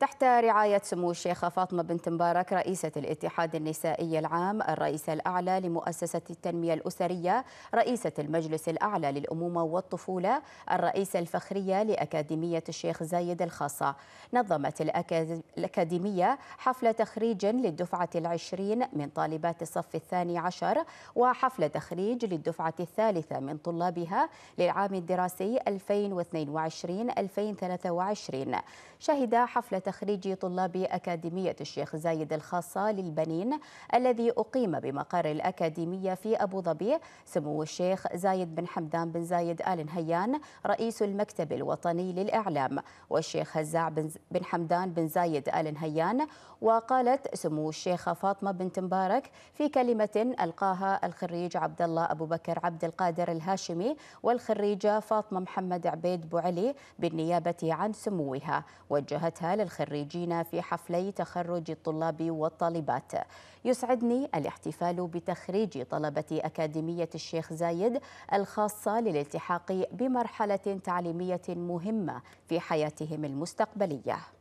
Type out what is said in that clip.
تحت رعاية سمو الشيخة فاطمة بنت مبارك رئيسة الاتحاد النسائي العام الرئيس الأعلى لمؤسسة التنمية الأسرية رئيسة المجلس الأعلى للأمومة والطفولة الرئيسة الفخرية لأكاديمية الشيخ زايد الخاصة نظمت الأكاديمية حفل تخريج للدفعة العشرين من طالبات الصف الثاني عشر وحفل تخريج للدفعة الثالثة من طلابها للعام الدراسي 2022-2023 شهد حفلة تخريج طلاب أكاديمية الشيخ زايد الخاصة للبنين الذي أقيم بمقر الأكاديمية في أبو ظبي سمو الشيخ زايد بن حمدان بن زايد آل نهيان رئيس المكتب الوطني للإعلام والشيخ هزاع بن حمدان بن زايد آل نهيان وقالت سمو الشيخة فاطمة بنت مبارك في كلمة ألقاها الخريج عبد الله أبو بكر عبد القادر الهاشمي والخريجة فاطمة محمد عبيد بوعلي بالنيابة عن سموها وجهتها للخريج الخريجين في حفلي تخرج الطلاب والطالبات يسعدني الاحتفال بتخريج طلبة أكاديمية الشيخ زايد الخاصة للالتحاق بمرحلة تعليمية مهمة في حياتهم المستقبلية